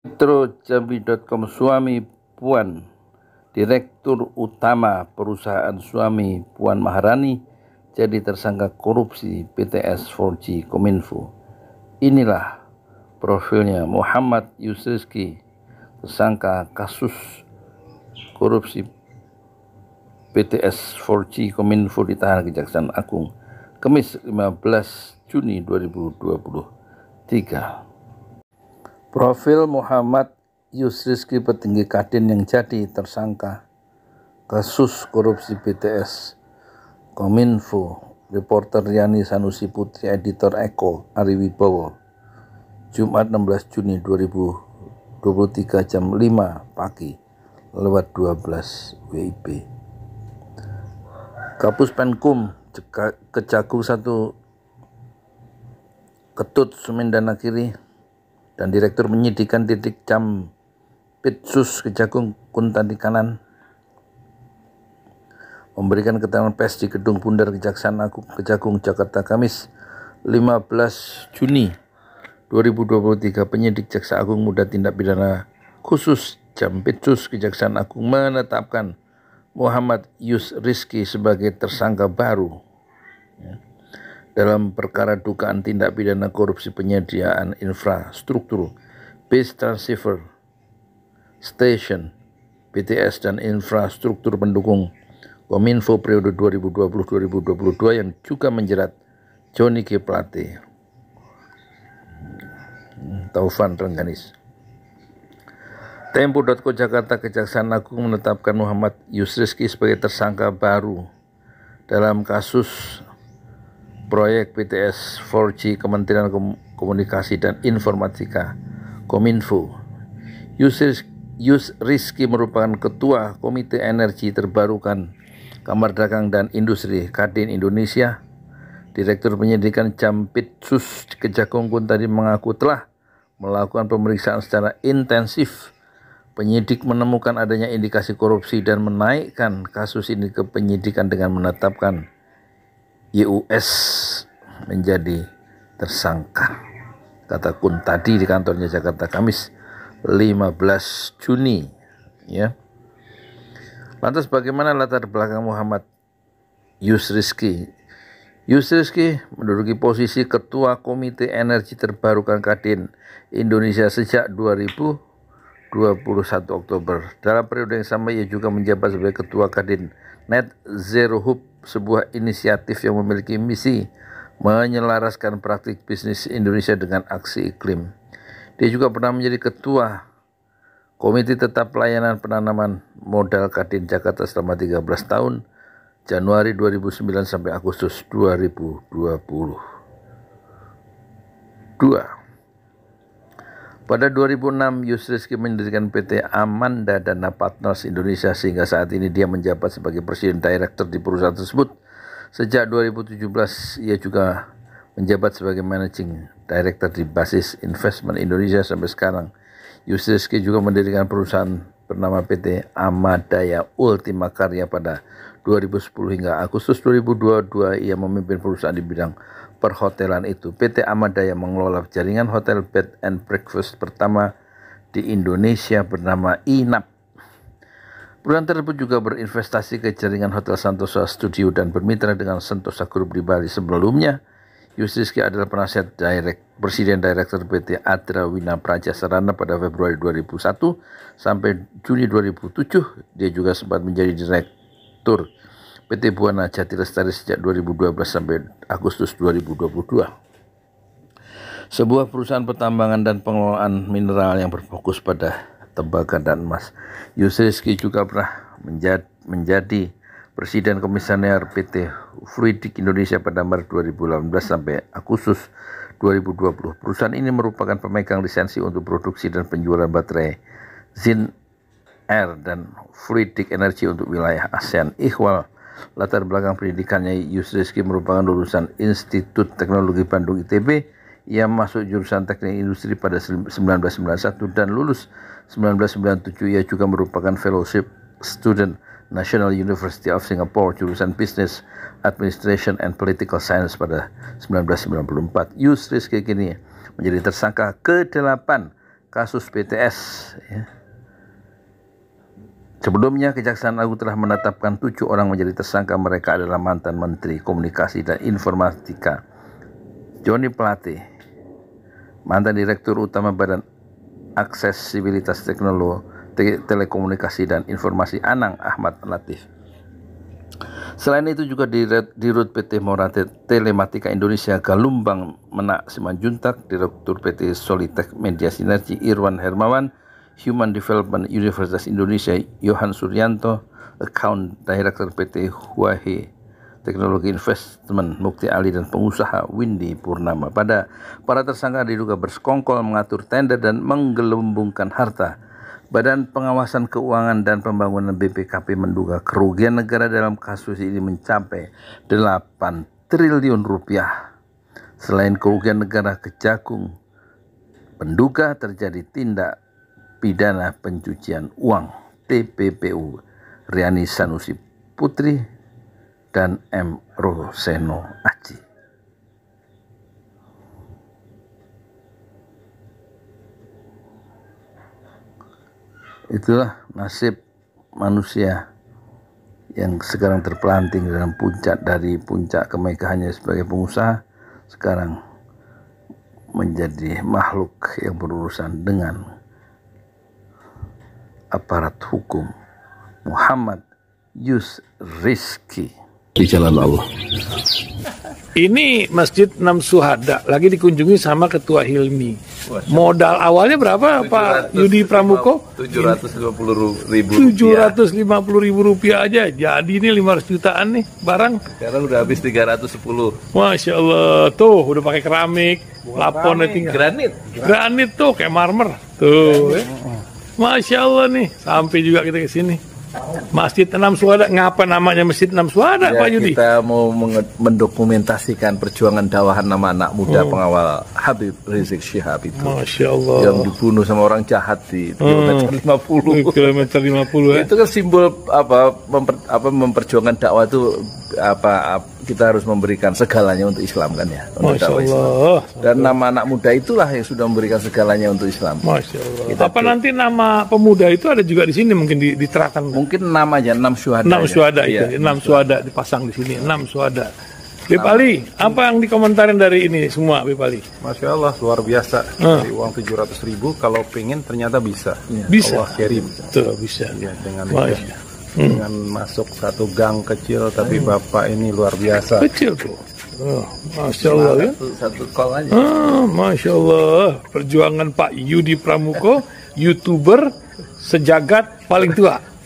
MetroJambi.com Suami Puan Direktur Utama Perusahaan Suami Puan Maharani jadi tersangka korupsi PTS 4G Kominfo. Inilah profilnya Muhammad Yusriski, tersangka kasus korupsi PTS 4G Kominfo di Kejaksaan Agung, Kamis 15 Juni 2023. Profil Muhammad Yusriski petinggi Kadin yang jadi tersangka kasus korupsi BTS Kominfo reporter Yani Sanusi Putri editor Eko Ari Wibowo Jumat 16 Juni 2023 jam 5 pagi lewat 12 WIB Kapus Penkum Kejagung 1 Ketut Sumindana Kiri dan Direktur Penyidikan Titik Jam Pitsus Kejagung Kuntan di kanan memberikan keterangan pers di gedung Bundar Kejaksaan Agung Kejagung Jakarta Kamis 15 Juni 2023 penyidik Jaksa Agung Muda Tindak Pidana Khusus Jam Pitsus Kejaksaan Agung menetapkan Muhammad Yus Rizki sebagai tersangka baru. Ya dalam perkara dugaan tindak pidana korupsi penyediaan infrastruktur base transceiver station BTS dan infrastruktur pendukung Kominfo periode 2020-2022 yang juga menjerat Johnny G. Plate Taufan Rengganis Tempo.co Jakarta Kejaksaan Agung menetapkan Muhammad Yusriski sebagai tersangka baru dalam kasus proyek PTS 4G Kementerian Komunikasi dan Informatika Kominfo. Yusris, Yus Rizki merupakan Ketua Komite Energi Terbarukan Kamar Dagang dan Industri Kadin Indonesia. Direktur Penyidikan Jampitsus pun tadi mengaku telah melakukan pemeriksaan secara intensif. Penyidik menemukan adanya indikasi korupsi dan menaikkan kasus ini ke penyidikan dengan menetapkan YUS menjadi tersangka. Kata Kun tadi di kantornya Jakarta Kamis 15 Juni ya. Lantas bagaimana latar belakang Muhammad Yusriski? Yusriski menduduki posisi Ketua Komite Energi Terbarukan Kadin Indonesia sejak 2000 21 Oktober. Dalam periode yang sama ia juga menjabat sebagai Ketua Kadin Net Zero Hub, sebuah inisiatif yang memiliki misi menyelaraskan praktik bisnis Indonesia dengan aksi iklim. Dia juga pernah menjadi ketua Komite Tetap Pelayanan Penanaman Modal Kadin Jakarta selama 13 tahun, Januari 2009 sampai Agustus 2020. 2. Pada 2006, Yusriski mendirikan PT Amanda Dana Partners Indonesia sehingga saat ini dia menjabat sebagai Presiden Direktur di perusahaan tersebut Sejak 2017 ia juga menjabat sebagai Managing Director di Basis Investment Indonesia sampai sekarang. Yusriski juga mendirikan perusahaan bernama PT Amadaya Ultima Karya pada 2010 hingga Agustus 2022 ia memimpin perusahaan di bidang perhotelan itu. PT Amadaya mengelola jaringan hotel bed and breakfast pertama di Indonesia bernama INAP Perusahaan tersebut juga berinvestasi ke jaringan Hotel Santosa Studio dan bermitra dengan Sentosa Group di Bali sebelumnya. Yusriski adalah penasihat direct, Presiden Direktur PT Atra Wina Praja Sarana pada Februari 2001 sampai Juni 2007. Dia juga sempat menjadi Direktur PT Buana Jati Lestari sejak 2012 sampai Agustus 2022 sebuah perusahaan pertambangan dan pengelolaan mineral yang berfokus pada tembaga dan emas. Yusriski juga pernah menjadi, menjadi Presiden Komisioner PT Fluidik Indonesia pada Maret 2018 sampai Agustus 2020. Perusahaan ini merupakan pemegang lisensi untuk produksi dan penjualan baterai Zin Air dan Fluidik Energi untuk wilayah ASEAN. Ikhwal latar belakang pendidikannya Yusriski merupakan lulusan Institut Teknologi Bandung ITB ia masuk jurusan teknik industri pada 1991 dan lulus 1997. Ia juga merupakan fellowship student National University of Singapore jurusan Business Administration and Political Science pada 1994. Yus Rizky kini menjadi tersangka ke-8 kasus PTS. Ya. Sebelumnya, Kejaksaan Agung telah menetapkan tujuh orang menjadi tersangka. Mereka adalah mantan Menteri Komunikasi dan Informatika Joni Plate, mantan Direktur Utama Badan Aksesibilitas Teknologi Telekomunikasi dan Informasi Anang Ahmad Latif. Selain itu juga Dirut PT Morate Telematika Indonesia Galumbang Menak Simanjuntak, Direktur PT Solitech Media Sinergi Irwan Hermawan, Human Development Universitas Indonesia Yohan Suryanto, Account Director PT Huahe Teknologi Investment Mukti Ali dan pengusaha Windy Purnama. Pada para tersangka diduga bersekongkol mengatur tender dan menggelembungkan harta. Badan Pengawasan Keuangan dan Pembangunan BPKP menduga kerugian negara dalam kasus ini mencapai 8 triliun rupiah. Selain kerugian negara kejagung, penduga terjadi tindak pidana pencucian uang TPPU. Riani Sanusi Putri dan M. Roseno Aji. Itulah nasib manusia yang sekarang terpelanting dalam puncak dari puncak kemegahannya sebagai pengusaha sekarang menjadi makhluk yang berurusan dengan aparat hukum Muhammad Yus Rizki di jalan Allah. Ini Masjid Enam Suhada lagi dikunjungi sama Ketua Hilmi. Modal awalnya berapa 700, Pak Yudi Pramuko? 750 ribu lima puluh ribu rupiah aja. Jadi ini lima ratus jutaan nih barang. Sekarang udah habis tiga ratus sepuluh Masya Allah. Tuh udah pakai keramik. lapon laponnya Granit. Granit tuh kayak marmer. Tuh. Ya. Masya Allah nih. Sampai juga kita ke sini. Masjid Enam Suara, ngapa namanya Masjid Enam Suara ya, Pak Yudi? Kita mau mendokumentasikan perjuangan dakwahan nama anak muda hmm. pengawal Habib Rizik Syihab itu. Masya Allah. Yang dibunuh sama orang jahat di hmm. kilometer hmm. 50. Kilometer 50 ya. Eh? Itu kan simbol apa, memper, apa memperjuangkan dakwah itu apa, apa kita harus memberikan segalanya untuk Islam kan ya untuk Masya Allah. Islam. Dan nama anak muda itulah yang sudah memberikan segalanya untuk Islam. Masya Allah. Kita Apa nanti nama pemuda itu ada juga di sini mungkin diterakan? Mungkin namanya enam syuhada. Enam syuhada ya. itu, iya, enam syuhada dipasang di sini, enam syuhada. Bip apa yang dikomentarin dari ini semua Bip Masya Allah, luar biasa. Hmm. Dari uang 700 ribu, kalau pengen ternyata bisa. Bisa. Allah kirim. Tuh, bisa. Ya, dengan Masya hmm. dengan masuk satu gang kecil tapi hmm. bapak ini luar biasa kecil tuh oh, masya Allah ya satu, satu kol aja ah, masya Allah perjuangan Pak Yudi Pramuko youtuber sejagat paling tua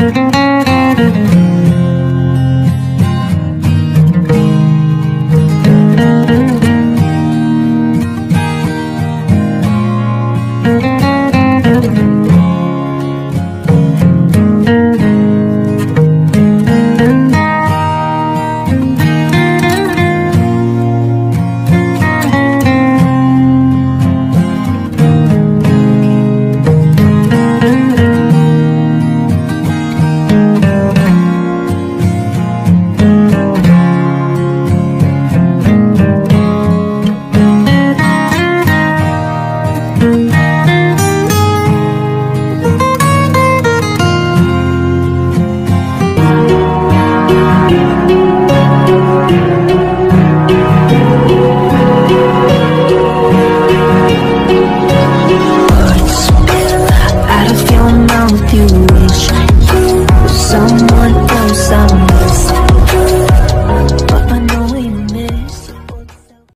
Thank you.